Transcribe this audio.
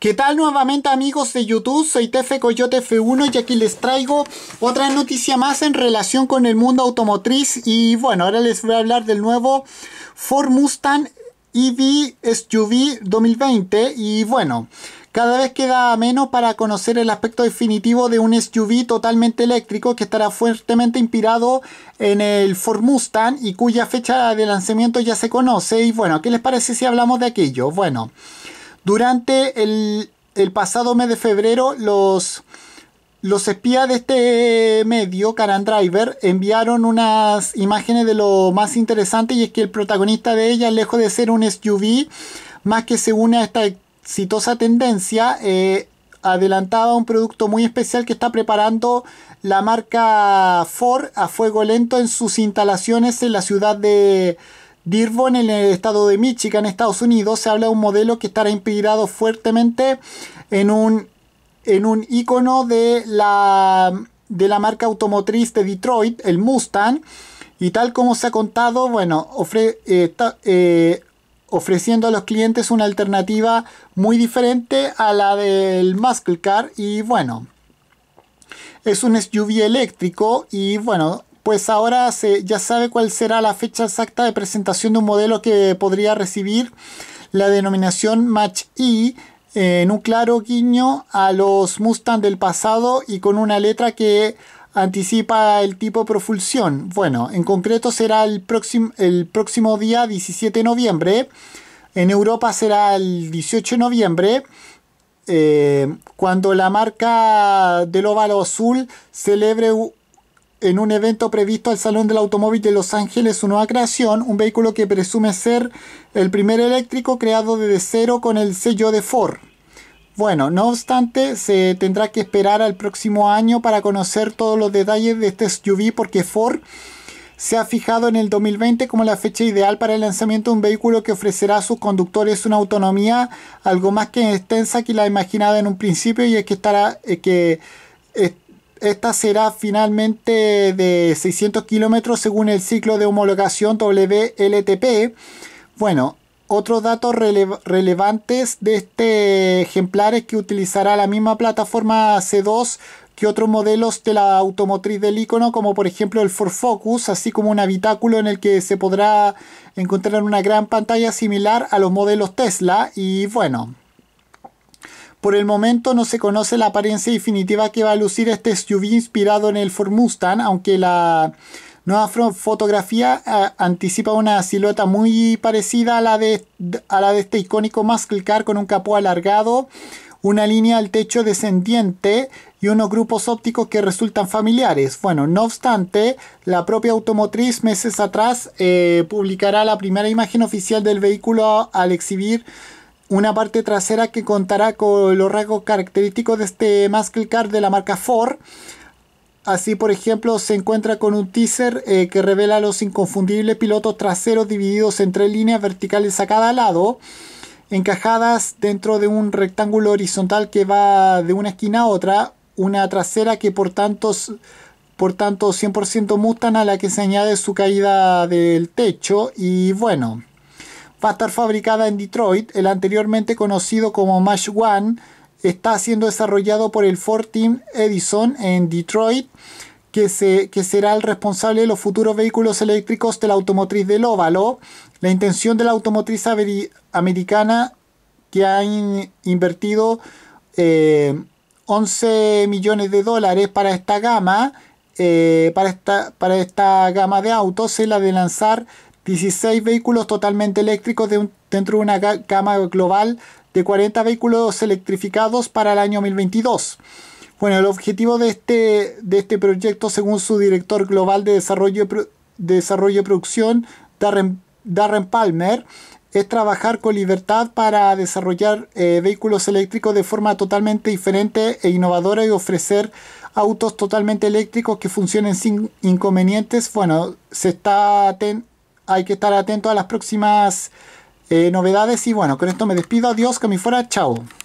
¿Qué tal nuevamente amigos de YouTube? Soy Tefe Coyote F1 y aquí les traigo otra noticia más en relación con el mundo automotriz y bueno, ahora les voy a hablar del nuevo Ford Mustang EV SUV 2020 y bueno, cada vez queda menos para conocer el aspecto definitivo de un SUV totalmente eléctrico que estará fuertemente inspirado en el Ford Mustang y cuya fecha de lanzamiento ya se conoce y bueno, ¿qué les parece si hablamos de aquello? Bueno... Durante el, pasado mes de febrero, los, espías de este medio, Karan Driver, enviaron unas imágenes de lo más interesante y es que el protagonista de ella, lejos de ser un SUV, más que se une a esta exitosa tendencia, eh, adelantaba un producto muy especial que está preparando la marca Ford a fuego lento en sus instalaciones en la ciudad de Dirvo en el estado de Michigan, Estados Unidos, se habla de un modelo que estará inspirado fuertemente en un, en un icono de la, de la marca automotriz de Detroit, el Mustang. Y tal como se ha contado, bueno, eh, eh, ofreciendo a los clientes una alternativa muy diferente a la del Muscle Car. Y bueno, es un SUV eléctrico y bueno, pues ahora se, ya sabe cuál será la fecha exacta de presentación de un modelo que podría recibir la denominación Match E eh, en un claro guiño a los Mustang del pasado y con una letra que anticipa el tipo propulsión. Bueno, en concreto será el próximo, el próximo día 17 de noviembre. En Europa será el 18 de noviembre. Eh, cuando la marca del óvalo azul celebre en un evento previsto al Salón del Automóvil de Los Ángeles su nueva creación, un vehículo que presume ser el primer eléctrico creado desde cero con el sello de Ford. Bueno, no obstante, se tendrá que esperar al próximo año para conocer todos los detalles de este SUV porque Ford se ha fijado en el 2020 como la fecha ideal para el lanzamiento de un vehículo que ofrecerá a sus conductores una autonomía algo más que extensa que la imaginada en un principio y es que estará eh, que esta será finalmente de 600 kilómetros según el ciclo de homologación WLTP. Bueno, otros datos relevantes de este ejemplar es que utilizará la misma plataforma C2 que otros modelos de la automotriz del icono, como por ejemplo el Ford Focus, así como un habitáculo en el que se podrá encontrar una gran pantalla similar a los modelos Tesla. Y bueno, por el momento no se conoce la apariencia definitiva que va a lucir este SUV inspirado en el Ford Mustang, aunque la nueva fotografía eh, anticipa una silueta muy parecida a la, de, la de este icónico muscle car con un capó alargado, una línea al techo descendiente y unos grupos ópticos que resultan familiares. Bueno, no obstante, la propia automotriz meses atrás eh, publicará la primera imagen oficial del vehículo al exhibir una parte trasera que contará con los rasgos característicos de este Muscle Car de la marca Ford. Así, por ejemplo, se encuentra con un teaser eh, que revela los inconfundibles pilotos traseros divididos en tres líneas verticales a cada lado, encajadas dentro de un rectángulo horizontal que va de una esquina a otra, una trasera que por tanto, por tanto 100% mutan a la que se añade su caída del techo y bueno, va a estar fabricada en Detroit. El anteriormente conocido como mash One, está siendo desarrollado por el Ford Team Edison en Detroit, que, se, que será el responsable de los futuros vehículos eléctricos de la automotriz del óvalo. La intención de la automotriz americana que ha invertido 11 eh, millones de dólares para esta gama, eh, para, esta, para esta gama de autos, es la de lanzar 16 vehículos totalmente eléctricos dentro de una gama global de 40 vehículos electrificados para el año 2022. Bueno, el objetivo de este, de este proyecto, según su director global de desarrollo, desarrollo y producción, Darren, Palmer, es trabajar con libertad para desarrollar eh, vehículos eléctricos de forma totalmente diferente e innovadora y ofrecer autos totalmente eléctricos que funcionen sin inconvenientes. Bueno, se está ten hay que estar atento a las próximas eh, novedades. Y bueno, con esto me despido. Adiós, que me fuera. Chao.